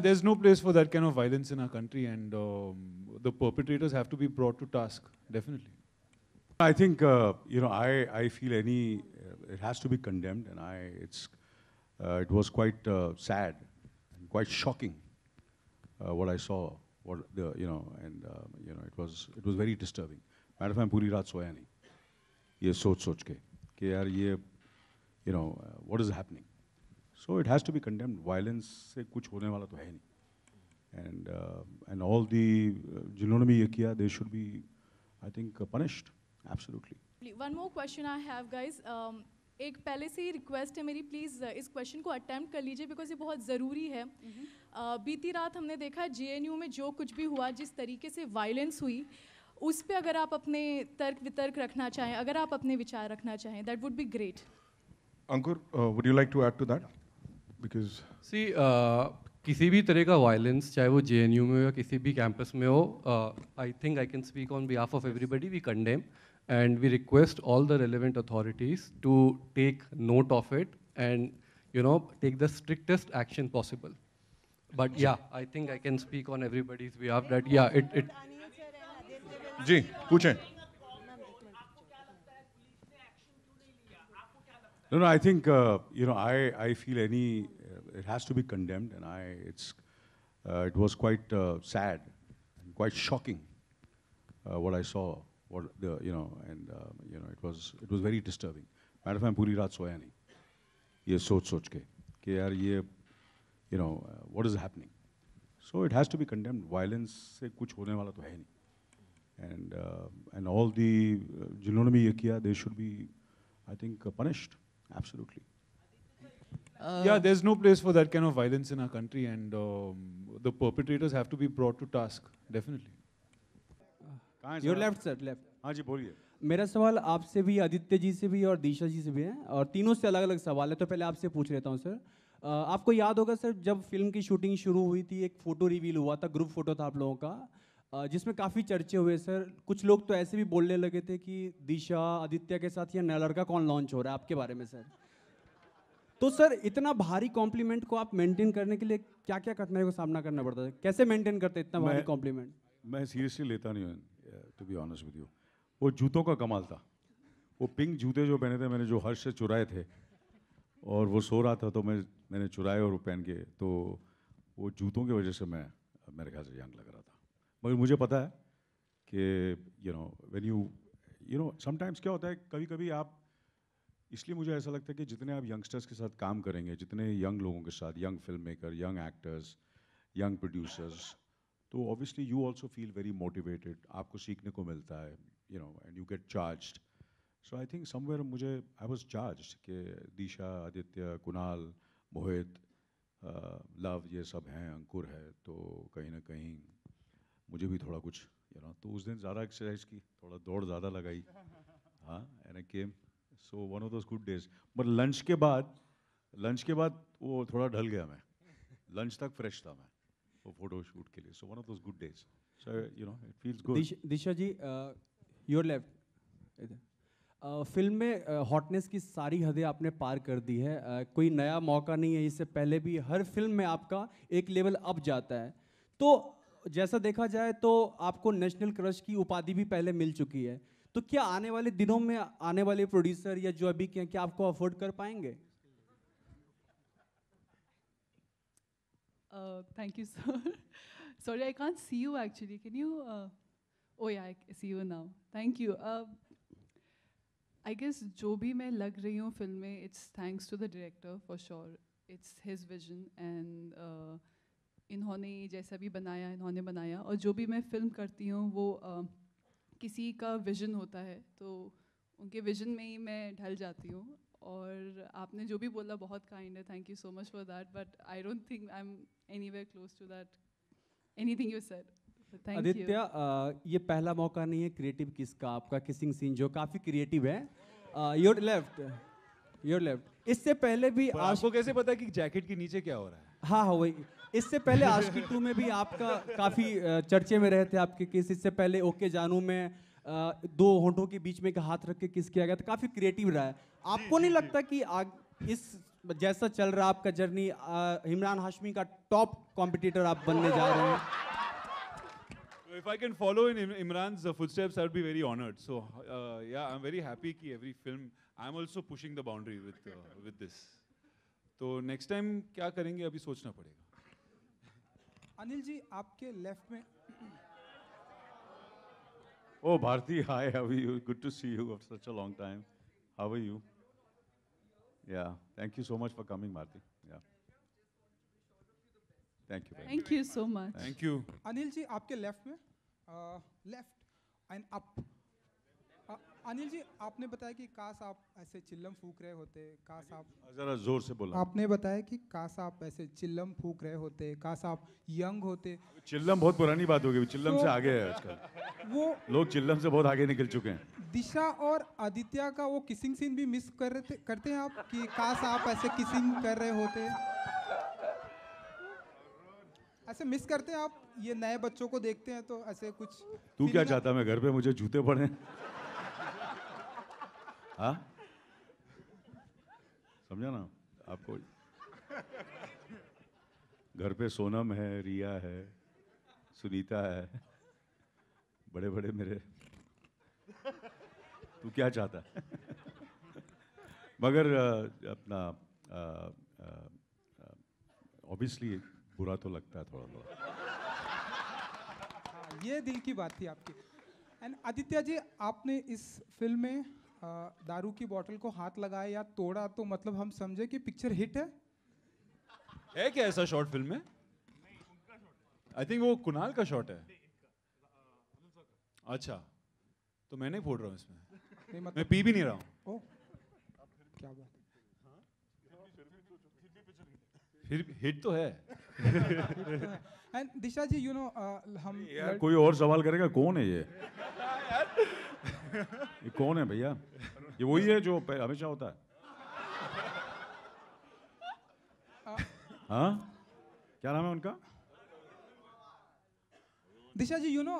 There's no place for that kind of violence in our country, and um, the perpetrators have to be brought to task, definitely. I think, uh, you know, I, I feel any, uh, it has to be condemned, and I, it's, uh, it was quite uh, sad and quite shocking uh, what I saw, what the, you know, and, uh, you know, it was, it was very disturbing. Matter of fact, पूरी रात सोया नहीं ये सोच सोच ke ke यार ye you know, what is happening? So it has to be condemn violence से कुछ होने वाला तो है नहीं. एंड एंड ऑल दी जिन्होंने भी ये किया, they should be I think punished absolutely one more question I have guys एक पहले से ही रिक्वेस्ट है मेरी प्लीज़ uh, इस क्वेश्चन को अटैम्प्ट कर लीजिए बिकॉज ये बहुत ज़रूरी है mm-hmm. uh, बीती रात हमने देखा जे में जो कुछ भी हुआ जिस तरीके से वायलेंस हुई उस पर अगर आप अपने तर्क वितर्क रखना चाहें अगर आप अपने विचार रखना चाहें that would be great Ankur would you like to add to that because see uh, किसी भी तरह का वायलेंस चाहे वो जे में हो या किसी भी कैंपस में हो I think I can speak on behalf of everybody we condemn and we request all the relevant authorities to take note of it and you know, take the strictest action possible. But yeah, I think I can speak on everybody's behalf that yeah, it. it जी पूछें No, no, I think, uh, you know, I, I feel any, uh, it has to be condemned, and I, it's, uh, it was quite sad, quite shocking what I saw, what the, you know, and, you know, it was, it was very disturbing. Matter of fact, Puri Raat Soyani, ye soch soch ke, ke yaar ye, you know, what is happening? So it has to be condemned. Violence se kuch hone wala to hai nahi. And, and all the, uh, they should be, I think, punished. Absolutely. Uh, yeah, there's no place for that kind of violence in our country, and um, the perpetrators have to be brought to task, definitely. Your left, sir, left. हाँ जी बोलिए मेरा सवाल आपसे भी आदित्य जी से भी और दिशा जी से भी है और तीनों से अलग अलग सवाल है तो पहले आपसे पूछ लेता हूँ सर आपको याद होगा सर जब फिल्म की शूटिंग शुरू हुई थी एक फ़ोटो रिवील हुआ था ग्रुप फोटो था आप लोगों का जिसमें काफ़ी चर्चे हुए सर कुछ लोग तो ऐसे भी बोलने लगे थे कि दिशा आदित्य के साथ यह नया लड़का कौन लॉन्च हो रहा है आपके बारे में सर तो सर इतना भारी कॉम्प्लीमेंट को आप मेंटेन करने के लिए क्या क्या कठिनाई का सामना करना पड़ता है कैसे मेंटेन करते इतना भारी कॉम्प्लीमेंट मैं सीरियसली लेता नहीं हूँ to be honest with you वो जूतों का कमाल था वो पिंक जूते जो पहने थे मैंने जो हर्ष से चुराए थे और वो सो रहा था तो मैं मैंने चुराए और वो पहन के तो वो जूतों की वजह से मैं मेरे ख्याल से जान लग रहा था मगर मुझे पता है कि you know when you you know sometimes क्या होता है कभी कभी आप इसलिए मुझे ऐसा लगता है कि जितने आप यंगस्टर्स के साथ काम करेंगे जितने यंग लोगों के साथ young film maker young actors young producers तो obviously you also feel very motivated आपको सीखने को मिलता है you know and you get charge so I think somewhere मुझे आई वॉज चार्ज के दिशा आदित्य कुणाल मोहित लव uh, ये सब हैं अंकुर है तो कहीं ना कहीं मुझे भी थोड़ा कुछ यू नो तो उस दिन ज़्यादा एक्सरसाइज की थोड़ा दौड़ ज़्यादा लगाई हाँ and I came so one of those good days but lunch के बाद लंच के बाद वो थोड़ा ढल गया मैं लंच तक फ्रेश था मैं वो फोटो शूट के लिए so one of those good days so you know it feels good Disha ji your left film में हॉटनेस uh, की सारी हदें आपने पार कर दी है uh, कोई नया मौका नहीं है इससे पहले भी हर फिल्म में आपका एक लेवल अप जाता है तो जैसा देखा जाए तो आपको नेशनल क्रश की उपाधि भी पहले मिल चुकी है तो क्या आने वाले दिनों में आने वाले प्रोड्यूसर या जो अभी क्या क्या आपको अफोर्ड कर पाएंगे thank you sir sorry I can't see you actually can you oh I see you now thank you I guess जो भी मैं लग रही हूँ फिल्म में it's thanks to the director for sure it's his vision and इन्होंने जैसा भी बनाया इन्होंने बनाया और जो भी मैं फिल्म करती हूँ वो आ, किसी का विजन होता है तो उनके विजन में ही मैं ढल जाती हूँ और आपने जो भी बोला बहुत काइंड है thank you so much for that but I don't think I am anywhere close to that anything you sir Aditya ये पहला मौका नहीं है क्रिएटिव किसका आपका किसिंग सीन जो काफ़ी क्रिएटिव है योर लेफ्ट योर लेफ्ट इससे पहले भी आपको कैसे पता है कि जैकेट के नीचे क्या हो रहा है हाँ हाँ वही इससे पहले आशिकी टू में भी आपका काफ़ी चर्चे में रहे थे आपके किस इससे पहले ओके जानू में दो होंठों के बीच में एक हाथ रख के किस किया गया था काफ़ी क्रिएटिव रहा है आपको नहीं लगता कि आग इस जैसा चल रहा आपका जर्नी इमरान हाशमी का टॉप कॉम्पिटिटर आप बनने जा रहे हैं If I can follow in Imran's uh, footsteps, I'd be very honored. So, uh, yeah, I'm very happy that every film, I'm also pushing the boundary with, uh, with this. तो next time क्या करेंगे अभी सोचना पड़ेगा अनिल जी आपके left में Oh, Bharti, hi, how are you? Good to see you after such a long time. How are you? Yeah, thank you so much for coming, Bharti. Yeah. Thank you. Thank you so much. Thank you. Anil ji, आपके left में, uh, left and up. Anil जी आपने बताया कि काश आप ऐसे चिल्लम फूक रहे होते काश आप हाँ, जरा जोर से बोला आपने बताया कि काश आप ऐसे चिल्लम फूक रहे होते काश आप यंग होते चिल्लम बहुत पुरानी बात हो गई चिल्लम तो, से आगे है आजकल वो लोग चिल्लम से बहुत आगे निकल चुके हैं दिशा और आदित्य का वो किसिंग सीन भी मिस कर रहे थे करते हैं आप कि काश आप ऐसे किसिंग कर रहे होते ऐसे मिस करते हैं आप ये नए बच्चों को देखते हैं तो ऐसे कुछ तू क्या चाहता मैं घर पे मुझे जूते पड़े हाँ समझा ना आपको घर पे सोनम है रिया है सुनीता है बड़े बड़े मेरे तू क्या चाहता मगर अपना ऑब्वियसली बुरा तो लगता है थोड़ा बहुत हाँ, ये दिल की बात थी आपकी एंड आदित्य जी आपने इस फिल्म में दारू की बोतल को हाथ लगाया या तोड़ा तो मतलब हम समझे कि पिक्चर हिट है है क्या ऐसा शॉर्ट फिल्म में आई थिंक वो कुणाल का शॉट है अच्छा तो मैं नहीं फोड़ रहा हूँ इसमें नहीं मतलब मैं पी भी नहीं रहा हूँ क्या बात फिर हिट तो है and Disha ji you know हम यार कोई और सवाल करेगा कौन है ये ये कौन है भैया ये वही है जो हमेशा होता है हाँ क्या नाम है उनका दिशा जी यू नो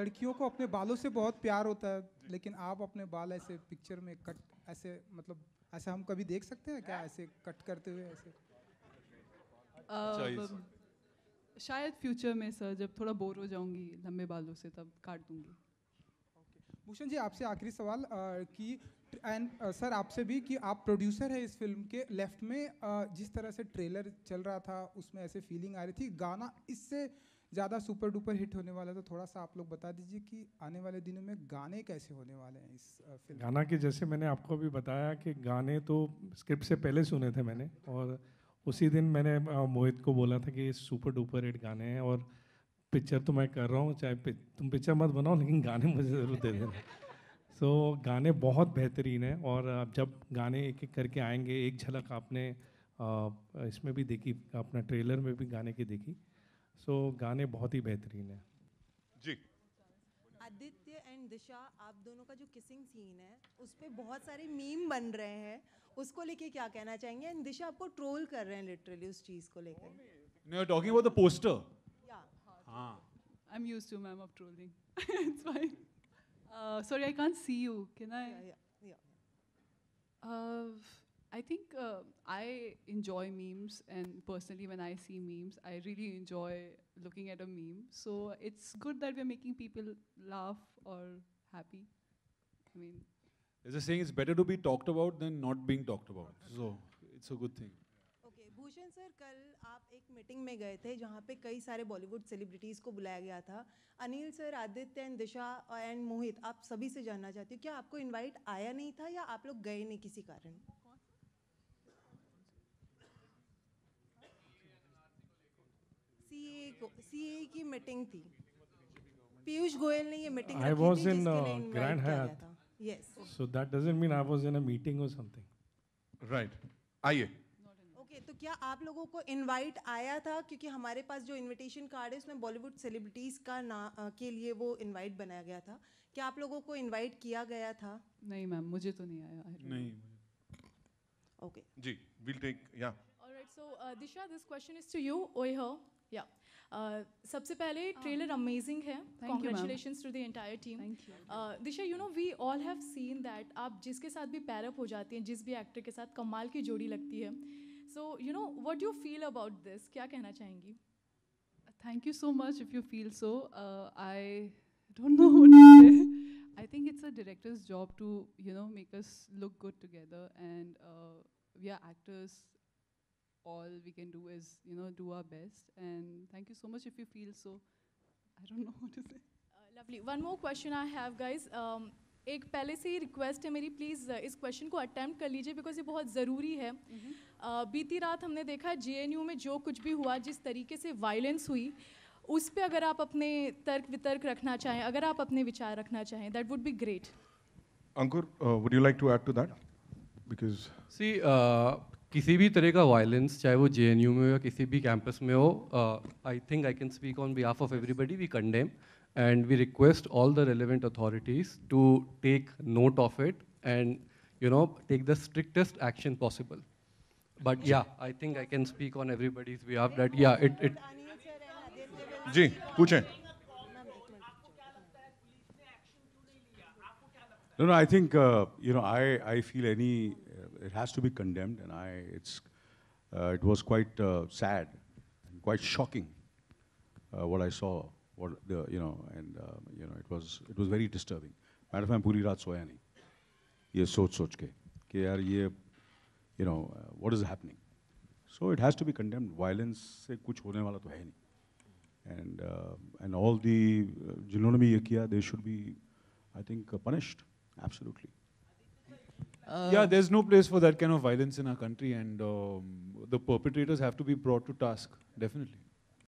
लड़कियों को अपने बालों से बहुत प्यार होता है लेकिन आप अपने बाल ऐसे पिक्चर में कट ऐसे मतलब ऐसे हम कभी देख सकते हैं क्या ऐसे कट करते हुए ऐसे अच्छा, शायद फ्यूचर में सर जब थोड़ा बोर हो जाऊंगी लंबे बालों से तब काट दूंगी भूषण जी आपसे आखिरी सवाल कि एंड सर आपसे भी कि आप प्रोड्यूसर है इस फिल्म के लेफ्ट में आ, जिस तरह से ट्रेलर चल रहा था उसमें ऐसे फीलिंग आ रही थी गाना इससे ज़्यादा सुपर डुपर हिट होने वाला तो थोड़ा सा आप लोग बता दीजिए कि आने वाले दिनों में गाने कैसे होने वाले हैं इस फिल्म गाना के जैसे मैंने आपको भी बताया कि गाने तो स्क्रिप्ट से पहले सुने थे मैंने और उसी दिन मैंने मोहित को बोला था कि सुपर डुपर हिट गाने हैं और पिक्चर तो मैं कर रहा हूँ चाहे तुम पिक्चर मत बनाओ लेकिन गाने मुझे ज़रूर दे देना सो so, गाने बहुत बेहतरीन है और जब गाने एक एक करके आएंगे एक झलक आपने इसमें भी देखी अपना ट्रेलर में भी गाने की देखी सो so, गाने बहुत ही बेहतरीन है जी आदित्य एंड दिशा आप दोनों का जो किसिंग सीन है उस पर बहुत सारे मीम बन रहे हैं उसको लेके क्या कहना चाहेंगे एंड दिशा आपको ट्रोल कर रहे हैं लिटरली उस चीज़ को लेकर talking about the poster Ah. I'm used to, ma'am, of trolling. it's fine. Uh, sorry, I can't see you. Can I? Yeah, yeah. yeah. Uh, I think uh, I enjoy memes, and personally, when I see memes, I really enjoy looking at a meme. So it's good that we're making people laugh or happy. I mean, there's a saying: it's better to be talked about than not being talked about. So it's a good thing. Okay, Bhushan sir, कल एक meeting में गए थे जहाँ पे कई सारे Bollywood celebrities को बुलाया गया था Anil sir Aditya and Disha and Mohit आप सभी से जानना चाहती हूँ क्या आपको इनवाइट आया नहीं था या आप लोग गए नहीं किसी कारण सी ए को सी ए की मीटिंग थी पीयूष गोयल ने ये meeting I was in grand Hyatt yes so that doesn't mean I was in a meeting और समथिंग राइट आइए क्या आप लोगों को इनवाइट आया था क्योंकि हमारे पास जो इनविटेशन कार्ड है उसमें बॉलीवुड सेलिब्रिटीज़ का ना के लिए वो इनवाइट बनाया गया था क्या आप लोगों को इनवाइट किया गया था नहीं मैम मुझे तो नहीं आया नहीं ओके जी will take yeah alright so Disha this question is to you ओए या सबसे पहले ट्रेलर हाँ। अमेजिंग है congratulation to the entire team Disha you know we all have seen that आप जिसके साथ भी पैरअप हो जाती हैं जिस भी एक्टर के साथ कमाल की जोड़ी लगती है So, you know, what do you feel about this? Kya kehna chahengi? Thank you so much if you feel so. Uh, I don't know what to say. I think it's a director's job to, you know, make us look good together. And uh, we are actors. All we can do is, you know, do our best. And thank you so much if you feel so. I don't know what to say. Uh, lovely. One more question I have, guys. Um, एक पहले से ही request है मेरी please uh, इस question को attempt कर लीजिए बिकॉज ये बहुत ज़रूरी है mm-hmm. uh, बीती रात हमने देखा जेएनयू में जो कुछ भी हुआ जिस तरीके से वायलेंस हुई उस पर अगर आप अपने तर्क वितर्क रखना चाहें अगर आप अपने विचार रखना चाहें that would be great Ankur would you like to add to that because see किसी भी तरह का वायलेंस चाहे वो जे में हो या किसी भी कैंपस में हो I think I can speak on behalf of everybody we condemn And we request all the relevant authorities to take note of it and you know, take the strictest action possible. But yeah, I think I can speak on everybody's behalf that yeah, it... it जी No, no, I think, uh, you know, I, I feel any, uh, it has to be condemned and I, it's, uh, it was quite uh, sad and quite shocking uh, what I saw what the, you know, and uh, you know, it was it was very disturbing. Matter of fact, I'm सोया नहीं. ये सोच सोच के कि यार you know, uh, what is happening? So it has to be condemned. Violence से कुछ होने वाला to है And uh, and all the जिन्होंने भी ये किया, they should be, I think, uh, punished. Absolutely. Uh, yeah, there's no place for that kind of violence in our country, and um, the perpetrators have to be brought to task, definitely.